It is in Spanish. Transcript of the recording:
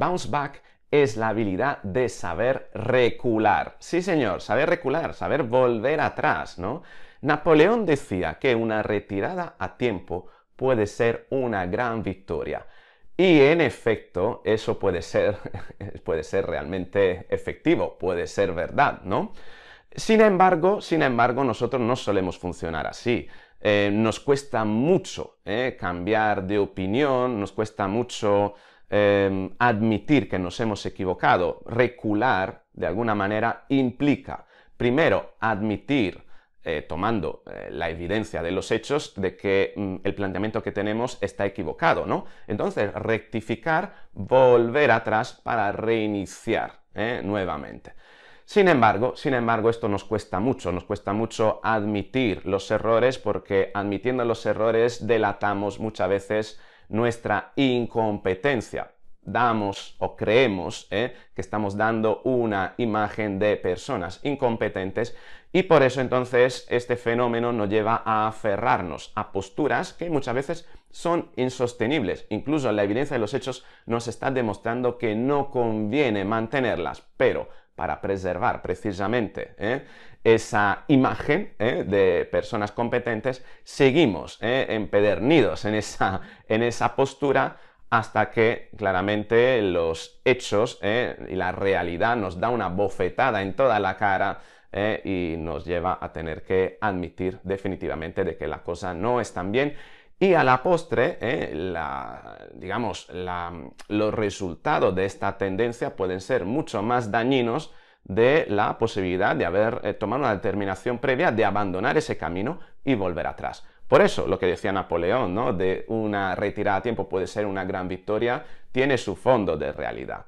bounce back es la habilidad de saber recular. Sí, señor, saber recular, saber volver atrás, ¿no? Napoleón decía que una retirada a tiempo puede ser una gran victoria. Y en efecto, eso puede ser, puede ser realmente efectivo, puede ser verdad, ¿no? Sin embargo, sin embargo, nosotros no solemos funcionar así. Eh, nos cuesta mucho eh, cambiar de opinión, nos cuesta mucho Em, admitir que nos hemos equivocado, recular, de alguna manera, implica, primero, admitir, eh, tomando eh, la evidencia de los hechos, de que mm, el planteamiento que tenemos está equivocado, ¿no? Entonces, rectificar, volver atrás para reiniciar ¿eh? nuevamente. Sin embargo, sin embargo, esto nos cuesta mucho, nos cuesta mucho admitir los errores porque admitiendo los errores delatamos muchas veces nuestra incompetencia. Damos o creemos eh, que estamos dando una imagen de personas incompetentes y por eso entonces este fenómeno nos lleva a aferrarnos a posturas que muchas veces son insostenibles. Incluso la evidencia de los hechos nos está demostrando que no conviene mantenerlas, pero para preservar precisamente ¿eh? esa imagen ¿eh? de personas competentes, seguimos ¿eh? empedernidos en esa, en esa postura hasta que claramente los hechos y la realidad nos da una bofetada en toda la cara y nos lleva a tener que admitir definitivamente de que la cosa no es tan bien y a la postre, eh, digamos, los resultados de esta tendencia pueden ser mucho más dañinos de la posibilidad de haber eh, tomado una determinación previa de abandonar ese camino y volver atrás. Por eso, lo que decía Napoleón, ¿no? De una retirada a tiempo puede ser una gran victoria, tiene su fondo de realidad.